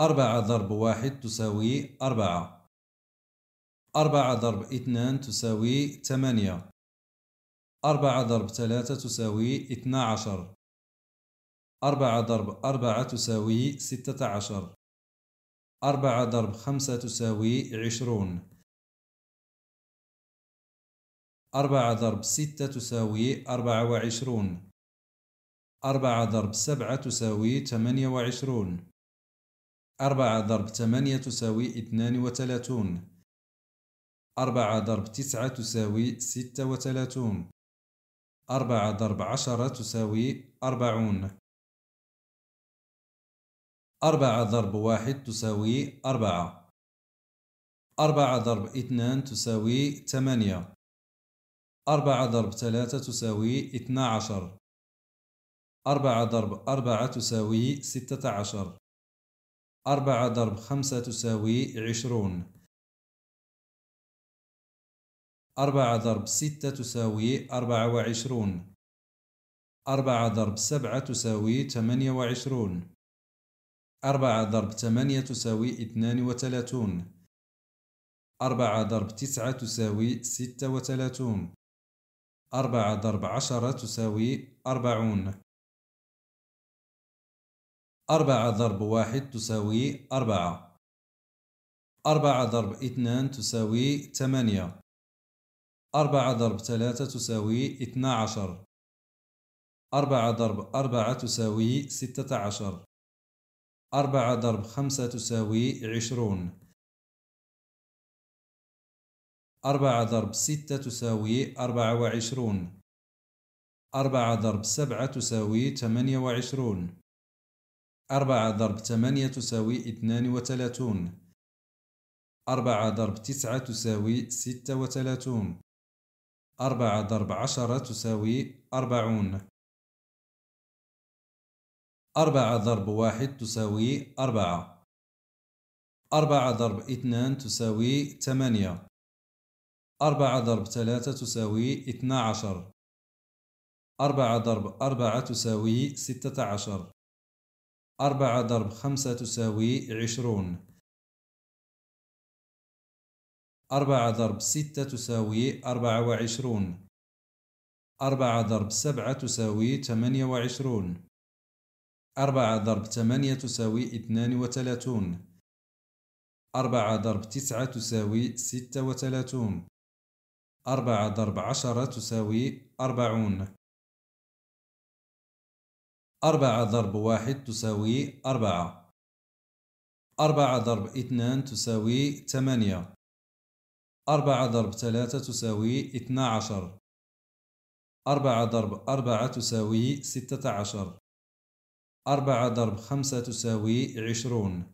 أربعة ضرب واحد تساوي أربعة أربعة ضرب اثنان تساوي ثمانية أربعة ضرب ثلاثة تساوي اثنا عشر أربعة ضرب أربعة تساوي ستة عشر أربعة ضرب خمسة تساوي عشرون أربعة ضرب ستة تساوي أربعة وعشرون أربعة ضرب سبعة تساوي ثمانية وعشرون أربعة ضرب ثمانية تساوي اثنان وثلاثون أربعة ضرب تسعة تساوي ستة وثلاثون أربعة ضرب عشرة تساوي أربعون أربعة ضرب واحد تساوي أربعة أربعة ضرب اثنان تساوي ثمانية أربعة ضرب ثلاثة تساوي اثنا عشر أربعة ضرب أربعة تساوي ستة عشر أربعة ضرب خمسة تساوي عشرون أربعة ضرب ستة تساوي أربعة وعشرون أربعة ضرب سبعة تساوي ثمانية وعشرون أربعة ضرب ثمانية تساوي اثنان وثلاثون أربعة ضرب تسعة تساوي ستة وثلاثون أربعة ضرب عشرة تساوي أربعون أربعة ضرب واحد تساوي أربعة أربعة ضرب اثنان تساوي ثمانية أربعة ضرب ثلاثة تساوي اثنا عشر أربعة ضرب أربعة تساوي ستة عشر أربعة ضرب خمسة تساوي عشرون أربعة ضرب ستة تساوي أربعة وعشرون أربعة ضرب سبعة تساوي ثمانية وعشرون أربعة ضرب ثمانية تساوي اثنان وثلاثون أربعة ضرب تسعة تساوي ستة وثلاثون أربعة ضرب عشرة تساوي أربعون أربعة ضرب واحد تساوي أربعة أربعة ضرب اثنان تساوي ثمانية أربعة ضرب ثلاثة تساوي اثنا عشر أربعة ضرب أربعة تساوي ستة عشر أربعة ضرب خمسة تساوي عشرون أربعة ضرب ستة تساوي أربعة وعشرون أربعة ضرب سبعة تساوي ثمانية وعشرون أربعة ضرب ثمانية تساوي اثنان وثلاثون أربعة ضرب تسعة تساوي ستة وثلاثون أربعة ضرب عشرة تساوي أربعون أربعة ضرب واحد تساوي أربعة أربعة ضرب اثنان تساوي ثمانية أربعة ضرب ثلاثة تساوي اثنا عشر أربعة ضرب أربعة تساوي ستة عشر أربعة ضرب خمسة تساوي عشرون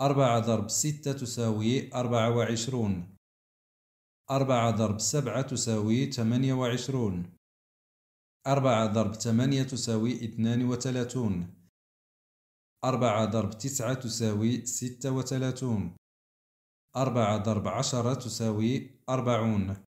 أربعة ضرب ستة تساوي أربعة وعشرون أربعة ضرب سبعة تساوي ثمانية وعشرون أربعة ضرب ثمانية تساوي اثنان وثلاثون أربعة ضرب تسعة تساوي ستة وثلاثون أربعة ضرب عشرة تساوي أربعون